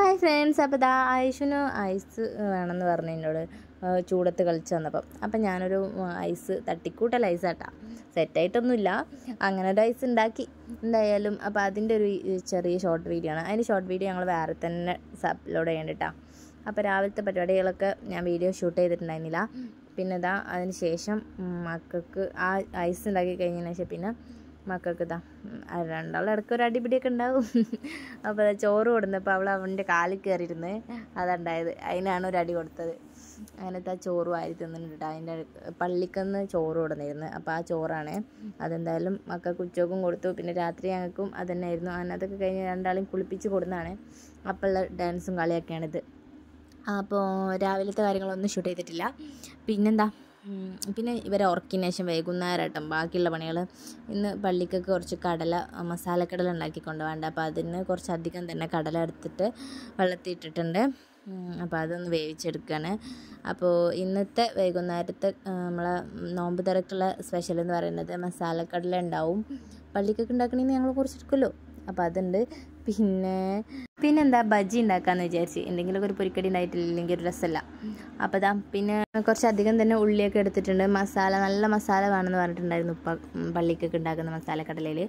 hi friends അപ്പോൾ ദാ ആയുഷിന് ice വേണമെന്ന് പറഞ്ഞു എന്നോട് ചൂടത്ത് കളിച്ചു വന്നപ്പം അപ്പം ഞാനൊരു ഐസ് തട്ടിക്കൂട്ടൽ ഐസ് ആട്ടാ സെറ്റായിട്ടൊന്നുമില്ല അങ്ങനെ ഒരു ഐസ് ഉണ്ടാക്കി എന്തായാലും അപ്പോൾ അതിൻ്റെ ഒരു ചെറിയ ഷോർട്ട് വീഡിയോ ആണ് അതിൻ്റെ ഷോർട്ട് വീഡിയോ ഞങ്ങൾ വേറെ തന്നെ അപ്ലോഡ് ചെയ്യണ്ടിട്ടാ അപ്പോൾ രാവിലത്തെ പരിപാടികളൊക്കെ ഞാൻ വീഡിയോ ഷൂട്ട് ചെയ്തിട്ടുണ്ടായിരുന്നില്ല പിന്നെ ഇതാ അതിന് ശേഷം മക്കൾക്ക് ആ ഐസ് ഉണ്ടാക്കി കഴിഞ്ഞതിന് ശേഷം പിന്നെ മക്കൾക്ക് താ രണ്ടാളും ഇടയ്ക്ക് ഒരു അടിപിടിയൊക്കെ ഉണ്ടാവും അപ്പോൾ ചോറ് കൊടുന്നപ്പോൾ അവൾ അവൻ്റെ കാലിൽ കയറിയിരുന്ന് അതുണ്ടായത് അതിനാണ് ഒരു അടി കൊടുത്തത് അങ്ങനത്തെ ചോറ് വാരി തിന്നിട്ടുണ്ട് അതിൻ്റെ പള്ളിക്കന്ന് ചോറ് കൊടുന്നിരുന്നു അപ്പോൾ ആ ചോറാണ് അതെന്തായാലും മക്കൾക്ക് ഉച്ചക്കും കൊടുത്തു പിന്നെ രാത്രി ഞങ്ങൾക്കും അതന്നെയായിരുന്നു അങ്ങനെ അതൊക്കെ കഴിഞ്ഞ് രണ്ടാളും കുളിപ്പിച്ച് കൊടുന്നതാണ് അപ്പോഴുള്ള ഡാൻസും കളിയൊക്കെയാണിത് അപ്പോൾ രാവിലത്തെ കാര്യങ്ങളൊന്നും ഷൂട്ട് ചെയ്തിട്ടില്ല പിന്നെന്താ പിന്നെ ഇവരെ ഓർക്കിനേഷൻ ശേഷം ബാക്കിയുള്ള പണികൾ ഇന്ന് പള്ളിക്കൊക്കെ കുറച്ച് കടല മസാലക്കടല ഉണ്ടാക്കി കൊണ്ടുപോകണ്ട അപ്പോൾ അതിന് കുറച്ചധികം തന്നെ കടല എടുത്തിട്ട് വെള്ളത്തിയിട്ടിട്ടുണ്ട് അപ്പോൾ അതൊന്ന് വേവിച്ചെടുക്കുകയാണ് അപ്പോൾ ഇന്നത്തെ വൈകുന്നേരത്തെ നമ്മളെ നോമ്പ് തിരക്കുള്ള സ്പെഷ്യൽ എന്ന് പറയുന്നത് മസാലക്കടല ഉണ്ടാവും പള്ളിക്കൊക്കെ ഉണ്ടാക്കണമെങ്കിൽ ഞങ്ങൾ കുറച്ചെടുക്കുമല്ലോ അപ്പോൾ അതുണ്ട് പിന്നെ പിന്നെന്താ ബജി ഉണ്ടാക്കാമെന്ന് വിചാരിച്ച് എന്തെങ്കിലുമൊക്കെ ഒരു പൊരിക്കടി ഉണ്ടായിട്ടില്ലെങ്കിൽ ഒരു രസമല്ല അപ്പോൾ അതാ പിന്നെ കുറച്ചധികം തന്നെ ഉള്ളിയൊക്കെ എടുത്തിട്ടുണ്ട് മസാല നല്ല മസാല വേണമെന്ന് പറഞ്ഞിട്ടുണ്ടായിരുന്നു ഉപ്പ പള്ളിക്കൊക്കെ ഉണ്ടാക്കുന്ന മസാല കടലയിൽ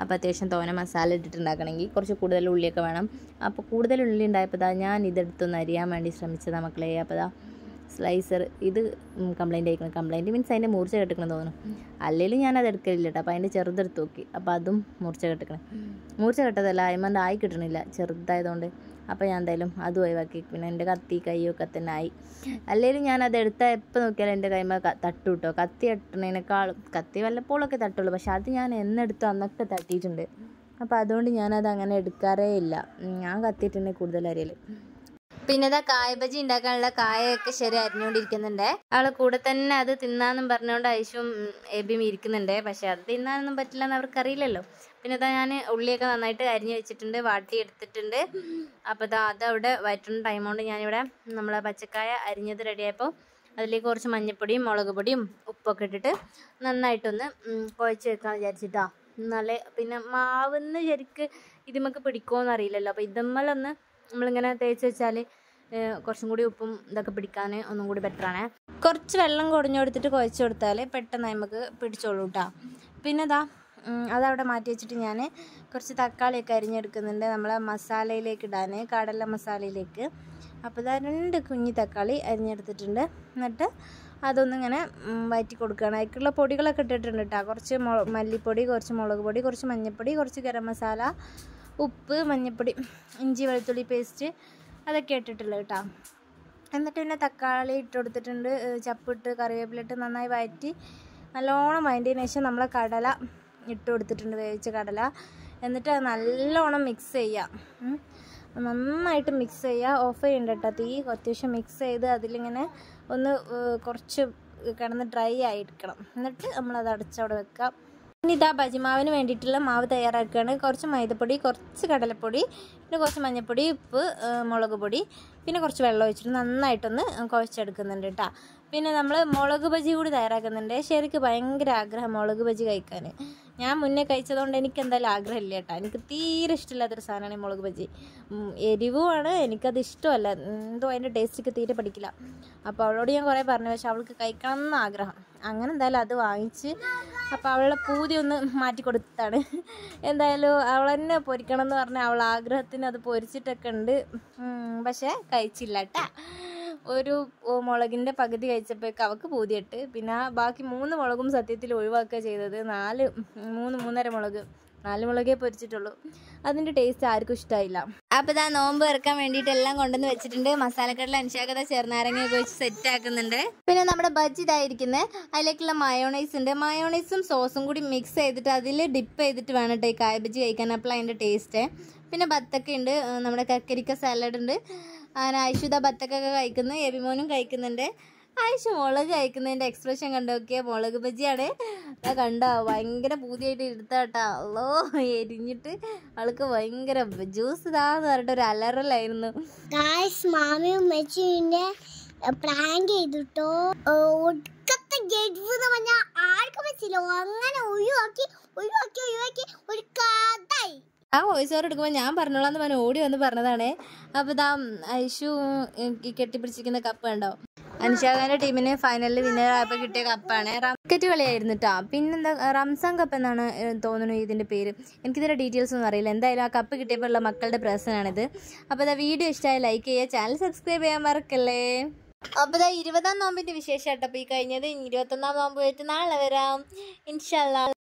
അപ്പോൾ അത്യാവശ്യം തോന മസാല ഇട്ടിട്ടുണ്ടാക്കണമെങ്കിൽ കുറച്ച് കൂടുതൽ ഉള്ളിയൊക്കെ വേണം അപ്പോൾ കൂടുതൽ ഉള്ളി ഉണ്ടായപ്പോൾ ഞാൻ ഇതെടുത്തൊന്ന് അരിയാൻ വേണ്ടി ശ്രമിച്ചതാണ് മക്കളെ അപ്പോൾ സ്ലൈസർ ഇത് കംപ്ലൈൻ്റ് അയക്കണം കംപ്ലൈൻറ്റ് മീൻസ് അതിൻ്റെ മുറിച്ച കെട്ടിക്കണം തോന്നുന്നു അല്ലെങ്കിൽ അത് എടുക്കലില്ല കേട്ടോ അപ്പോൾ അതിൻ്റെ ചെറുതെടുത്ത് നോക്കി അപ്പോൾ അതും മുറിച്ച കെട്ടിക്കണം മുറിച്ച കെട്ടതല്ല അയമ്മൻ്റെ ആയി കിട്ടണില്ല ചെറുതായതുകൊണ്ട് അപ്പോൾ ഞാൻ എന്തായാലും അത് ഒഴിവാക്കി പിന്നെ എൻ്റെ കത്തി കൈയൊക്കെ തന്നെ ആയി അല്ലെങ്കിൽ ഞാൻ അത് എടുത്താൽ എപ്പോൾ നോക്കിയാലും എൻ്റെ കൈമ തട്ടു കിട്ടോ കത്തി തട്ടണേനേക്കാളും കത്തി വല്ലപ്പോഴൊക്കെ തട്ടുള്ളൂ പക്ഷെ അത് ഞാൻ എന്നെടുത്തു അന്നൊക്കെ തട്ടിയിട്ടുണ്ട് അപ്പോൾ അതുകൊണ്ട് ഞാനത് അങ്ങനെ എടുക്കാറേ ഇല്ല ഞാൻ കത്തിയിട്ടുണ്ടെങ്കിൽ കൂടുതൽ അറിയൽ പിന്നെ ഇതാ കായബജി ഉണ്ടാക്കാനുള്ള കായൊക്കെ ശരി അരിഞ്ഞുകൊണ്ടിരിക്കുന്നുണ്ട് അവളെ കൂടെ തന്നെ അത് തിന്നാന്നും പറഞ്ഞുകൊണ്ട് ഐശും എബിയും ഇരിക്കുന്നുണ്ട് പക്ഷെ അത് തിന്നാനൊന്നും പറ്റില്ല എന്ന് അറിയില്ലല്ലോ പിന്നെ ഇതാ ഞാൻ ഉള്ളിയൊക്കെ നന്നായിട്ട് അരിഞ്ഞു വെച്ചിട്ടുണ്ട് വാട്ടി എടുത്തിട്ടുണ്ട് അപ്പോൾ ഇതാ അവിടെ വയറ്റുന്ന ടൈം കൊണ്ട് ഞാനിവിടെ നമ്മളെ പച്ചക്കായ അരിഞ്ഞത് റെഡിയായപ്പോൾ അതിലേക്ക് കുറച്ച് മഞ്ഞൾപ്പൊടിയും മുളക് പൊടിയും ഉപ്പൊക്കെ ഇട്ടിട്ട് നന്നായിട്ടൊന്ന് കുഴച്ച് വെക്കാൻ വിചാരിച്ചിട്ടാ നല്ല പിന്നെ മാവുന്ന് ശരിക്ക് ഇതുമൊക്കെ പിടിക്കുമോ എന്നറിയില്ലല്ലോ അപ്പോൾ ഇതുമ്മലൊന്ന് നമ്മളിങ്ങനെ തേച്ച് വെച്ചാൽ കുറച്ചും കൂടി ഉപ്പും ഇതൊക്കെ പിടിക്കാൻ ഒന്നും കൂടി ബെറ്ററാണ് കുറച്ച് വെള്ളം കുടഞ്ഞു കൊടുത്തിട്ട് കുഴച്ച് കൊടുത്താൽ പെട്ടെന്ന് നമുക്ക് പിടിച്ചോളൂ കേട്ടോ പിന്നെ ഇതാ അതവിടെ മാറ്റി വെച്ചിട്ട് ഞാൻ കുറച്ച് തക്കാളിയൊക്കെ അരിഞ്ഞെടുക്കുന്നുണ്ട് നമ്മളെ മസാലയിലേക്ക് ഇടാൻ കടല മസാലയിലേക്ക് അപ്പോൾ ഇതാ രണ്ട് കുഞ്ഞി തക്കാളി അരിഞ്ഞെടുത്തിട്ടുണ്ട് എന്നിട്ട് അതൊന്നിങ്ങനെ വയറ്റി കൊടുക്കുകയാണ് അതിലേക്കുള്ള പൊടികളൊക്കെ ഇട്ടിട്ടുണ്ട് കേട്ടോ കുറച്ച് മല്ലിപ്പൊടി കുറച്ച് മുളക് പൊടി കുറച്ച് മഞ്ഞൾപ്പൊടി കുറച്ച് ഗരം മസാല ഉപ്പ് മഞ്ഞൾപ്പൊടി ഇഞ്ചി വെളുത്തുള്ളി പേസ്റ്റ് അതൊക്കെ ഇട്ടിട്ടുള്ളത് കേട്ടോ എന്നിട്ട് പിന്നെ തക്കാളി ഇട്ട് കൊടുത്തിട്ടുണ്ട് ചപ്പിട്ട് ഇട്ട് നന്നായി വഴറ്റി നല്ലോണം വഴറ്റിയതിന് ശേഷം നമ്മൾ കടല ഇട്ട് കൊടുത്തിട്ടുണ്ട് വേവിച്ച കടല എന്നിട്ട് നല്ലോണം മിക്സ് ചെയ്യാം നന്നായിട്ട് മിക്സ് ചെയ്യുക ഓഫ് ചെയ്യണ്ട കേട്ടോ തീ അത്യാവശ്യം മിക്സ് ചെയ്ത് അതിലിങ്ങനെ ഒന്ന് കുറച്ച് കിടന്ന് ഡ്രൈ ആയിരിക്കണം എന്നിട്ട് നമ്മളത് അടച്ചവിടെ വെക്കാം ഇതാ ബജിമാവിന് വേണ്ടിയിട്ടുള്ള മാവ് തയ്യാറാക്കുകയാണ് കുറച്ച് മൈദപ്പൊടി കുറച്ച് കടലപ്പൊടി പിന്നെ കുറച്ച് മഞ്ഞൾപ്പൊടി ഉപ്പ് മുളക് പൊടി പിന്നെ കുറച്ച് വെള്ളം ഒഴിച്ചിട്ട് നന്നായിട്ടൊന്ന് കുഴച്ചെടുക്കുന്നുണ്ട് കേട്ടോ പിന്നെ നമ്മൾ മുളക് ബജി കൂടി തയ്യാറാക്കുന്നുണ്ട് ശരിക്ക് ഭയങ്കര ആഗ്രഹം മുളക് ബജി കഴിക്കാൻ ഞാൻ മുന്നേ കഴിച്ചതുകൊണ്ട് എനിക്ക് എന്തായാലും ആഗ്രഹമില്ല കേട്ടോ എനിക്ക് തീരെ ഇഷ്ടമില്ലാത്തൊരു സാധനമാണ് ഈ മുളക് ബജി എരിവുമാണ് എനിക്കത് ഇഷ്ടമല്ല എന്തോ അതിൻ്റെ ടേസ്റ്റ് തീരെ പഠിക്കില്ല അപ്പോൾ അവളോട് ഞാൻ കുറേ പറഞ്ഞു പക്ഷെ അവൾക്ക് കഴിക്കണം എന്ന് ആഗ്രഹം അങ്ങനെ എന്തായാലും അത് വാങ്ങിച്ച് അപ്പോൾ അവളുടെ പൂതി ഒന്ന് മാറ്റി കൊടുത്താണ് എന്തായാലും അവൾ തന്നെ പൊരിക്കണം എന്ന് പറഞ്ഞാൽ അവൾ ആഗ്രഹത്തിന് അത് പൊരിച്ചിട്ടൊക്കെ ഉണ്ട് പക്ഷേ കഴിച്ചില്ല കേട്ടാ ഒരു മുളകിൻ്റെ പകുതി കഴിച്ചപ്പോഴേക്ക് അവൾക്ക് പൂതിയിട്ട് പിന്നെ ബാക്കി മൂന്ന് മുളകും സത്യത്തിൽ ഒഴിവാക്കുക ചെയ്തത് നാല് മൂന്ന് മൂന്നര മുളക് നാല് മുളകേ പൊരിച്ചിട്ടുള്ളൂ അതിൻ്റെ ടേസ്റ്റ് ആർക്കും ഇഷ്ടമായില്ല അപ്പോൾ ഇതാ നോമ്പ് ഇറക്കാൻ വേണ്ടിയിട്ട് എല്ലാം കൊണ്ടുവന്ന് വെച്ചിട്ടുണ്ട് മസാലക്കടല അനുശാഖത ചെറുനാരങ്ങയൊക്കെ വെച്ച് സെറ്റ് ആക്കുന്നുണ്ട് പിന്നെ നമ്മുടെ ബജ്ജി ഇതായിരിക്കുന്നത് അതിലേക്കുള്ള മയോണൈസ് ഉണ്ട് മയോണൈസും സോസും കൂടി മിക്സ് ചെയ്തിട്ട് അതിൽ ഡിപ്പ് ചെയ്തിട്ട് വേണം കേട്ടോ ഈ കായ ബജ്ജി കഴിക്കാൻ അപ്പോൾ അതിൻ്റെ ടേസ്റ്റ് പിന്നെ ബത്തക്ക ഉണ്ട് നമ്മുടെ കക്കരിക്ക സാലഡ് ഉണ്ട് അങ്ങനെ ഐശുദ ബത്തക്കൊക്കെ കഴിക്കുന്നു എബിമോനും കഴിക്കുന്നുണ്ട് ആയിഷ മുളക് കഴിക്കുന്നതിൻ്റെ എക്സ്പ്രഷൻ കണ്ടു നോക്കിയാൽ മുളക് ബജിയാണ് ആ കണ്ടോ ഭയങ്കര പൂതിയായിട്ട് എടുത്താട്ടാ അല്ലോ എരിഞ്ഞിട്ട് ആൾക്ക് ഭയങ്കര ജ്യൂസ് ഇതാന്ന് പറഞ്ഞിട്ട് ഒരു അലറലായിരുന്നു മാമിയും മെച്ചിന്റെ പ്രാങ്ക് ചെയ്തിട്ടോ ഒടുക്കത്തെ ഗെഡ്ഫ് എന്ന് പറഞ്ഞാൽ ആർക്കും അങ്ങനെ ഒഴിവാക്കി ഒഴിവാക്കി ഒഴിവാക്കി ഒരു കഥായി ആ വോയിസ് ഓവർ എടുക്കുമ്പോൾ ഞാൻ പറഞ്ഞോളാം എന്ന് പറഞ്ഞ ഓടി വന്ന് പറഞ്ഞതാണ് അപ്പോൾ ഇതാ ഐഷു കെട്ടിപ്പിടിച്ചിരിക്കുന്ന കപ്പ് കണ്ടോ അനുഷാഖാന്റെ ടീമിന് ഫൈനലിൽ വിന്നറായപ്പോൾ കിട്ടിയ കപ്പാണ് ക്രിക്കറ്റ് കളിയായിരുന്നു കേട്ടോ പിന്നെന്താ റംസാൻ കപ്പ് എന്നാണ് തോന്നുന്നു ഇതിന്റെ പേര് എനിക്കിതിൻ്റെ ഡീറ്റെയിൽസ് ഒന്നും അറിയില്ല എന്തായാലും ആ കപ്പ് കിട്ടിയപ്പോൾ മക്കളുടെ പ്രശ്നമാണിത് അപ്പോൾ ഇതാ വീഡിയോ ഇഷ്ടമായി ലൈക്ക് ചെയ്യുക ചാനൽ സബ്സ്ക്രൈബ് ചെയ്യാൻ മറക്കല്ലേ അപ്പോൾ ഇരുപതാം നോമ്പിന്റെ വിശേഷം കേട്ടോ ഈ കഴിഞ്ഞത് ഇരുപത്തൊന്നാം നോമ്പ് പോയിട്ട് നാളെ വരാം ഇൻഷാല്ല